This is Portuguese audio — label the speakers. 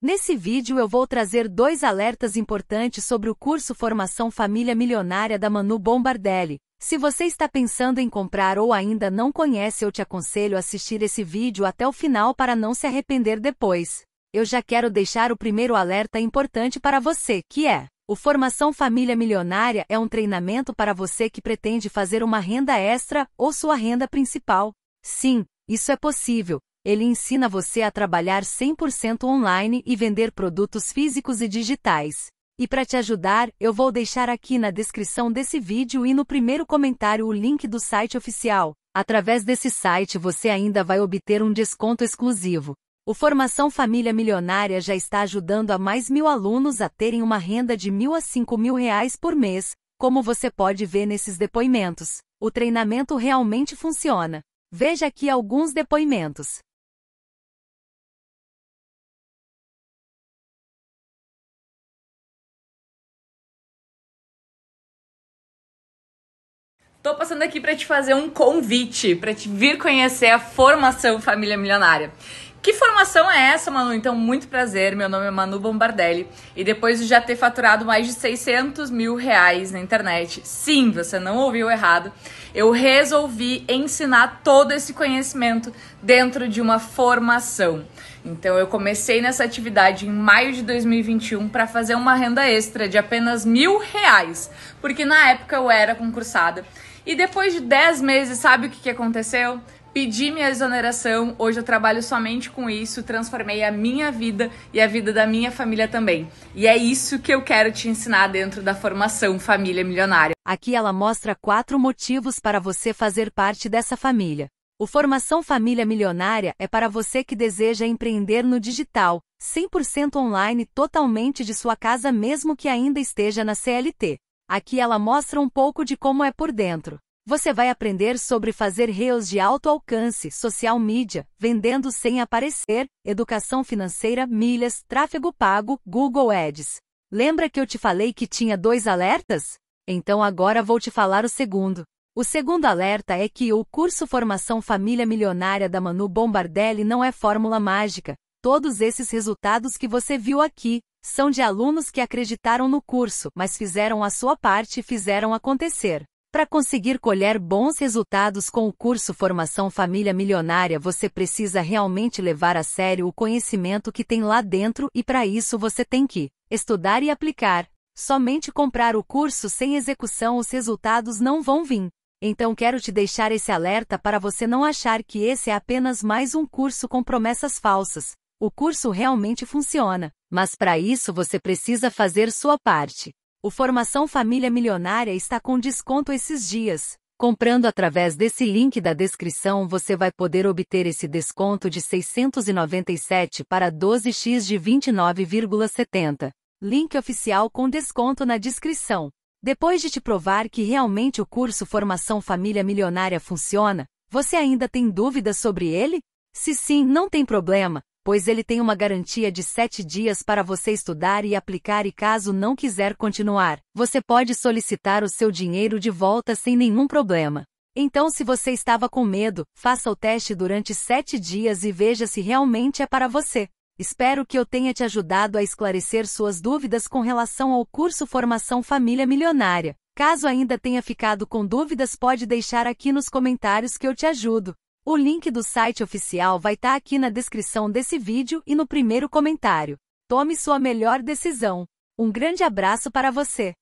Speaker 1: Nesse vídeo eu vou trazer dois alertas importantes sobre o curso Formação Família Milionária da Manu Bombardelli. Se você está pensando em comprar ou ainda não conhece, eu te aconselho a assistir esse vídeo até o final para não se arrepender depois. Eu já quero deixar o primeiro alerta importante para você, que é: o Formação Família Milionária é um treinamento para você que pretende fazer uma renda extra ou sua renda principal. Sim, isso é possível, ele ensina você a trabalhar 100% online e vender produtos físicos e digitais. E para te ajudar, eu vou deixar aqui na descrição desse vídeo e no primeiro comentário o link do site oficial. Através desse site você ainda vai obter um desconto exclusivo. O Formação Família Milionária já está ajudando a mais mil alunos a terem uma renda de mil a cinco mil reais por mês, como você pode ver nesses depoimentos. O treinamento realmente funciona. Veja aqui alguns depoimentos.
Speaker 2: Tô passando aqui para te fazer um convite, para te vir conhecer a formação Família Milionária. Que formação é essa, Manu? Então, muito prazer. Meu nome é Manu Bombardelli e depois de já ter faturado mais de 600 mil reais na internet, sim, você não ouviu errado, eu resolvi ensinar todo esse conhecimento dentro de uma formação. Então, eu comecei nessa atividade em maio de 2021 para fazer uma renda extra de apenas mil reais, porque na época eu era concursada e depois de 10 meses, sabe o que, que aconteceu? Pedi minha exoneração, hoje eu trabalho somente com isso, transformei a minha vida e a vida da minha família também. E é isso que eu quero te ensinar dentro da formação Família Milionária. Aqui ela mostra quatro motivos para você fazer parte dessa família. O
Speaker 1: Formação Família Milionária é para você que deseja empreender no digital, 100% online, totalmente de sua casa, mesmo que ainda esteja na CLT. Aqui ela mostra um pouco de como é por dentro. Você vai aprender sobre fazer reels de alto alcance, social media, vendendo sem aparecer, educação financeira, milhas, tráfego pago, Google Ads. Lembra que eu te falei que tinha dois alertas? Então agora vou te falar o segundo. O segundo alerta é que o curso Formação Família Milionária da Manu Bombardelli não é fórmula mágica. Todos esses resultados que você viu aqui, são de alunos que acreditaram no curso, mas fizeram a sua parte e fizeram acontecer. Para conseguir colher bons resultados com o curso Formação Família Milionária, você precisa realmente levar a sério o conhecimento que tem lá dentro e para isso você tem que estudar e aplicar. Somente comprar o curso sem execução os resultados não vão vir. Então quero te deixar esse alerta para você não achar que esse é apenas mais um curso com promessas falsas. O curso realmente funciona, mas para isso você precisa fazer sua parte. O Formação Família Milionária está com desconto esses dias. Comprando através desse link da descrição, você vai poder obter esse desconto de 697 para 12x de 29,70. Link oficial com desconto na descrição. Depois de te provar que realmente o curso Formação Família Milionária funciona, você ainda tem dúvidas sobre ele? Se sim, não tem problema, pois ele tem uma garantia de 7 dias para você estudar e aplicar e caso não quiser continuar, você pode solicitar o seu dinheiro de volta sem nenhum problema. Então, se você estava com medo, faça o teste durante 7 dias e veja se realmente é para você. Espero que eu tenha te ajudado a esclarecer suas dúvidas com relação ao curso Formação Família Milionária. Caso ainda tenha ficado com dúvidas, pode deixar aqui nos comentários que eu te ajudo. O link do site oficial vai estar tá aqui na descrição desse vídeo e no primeiro comentário. Tome sua melhor decisão. Um grande abraço para você!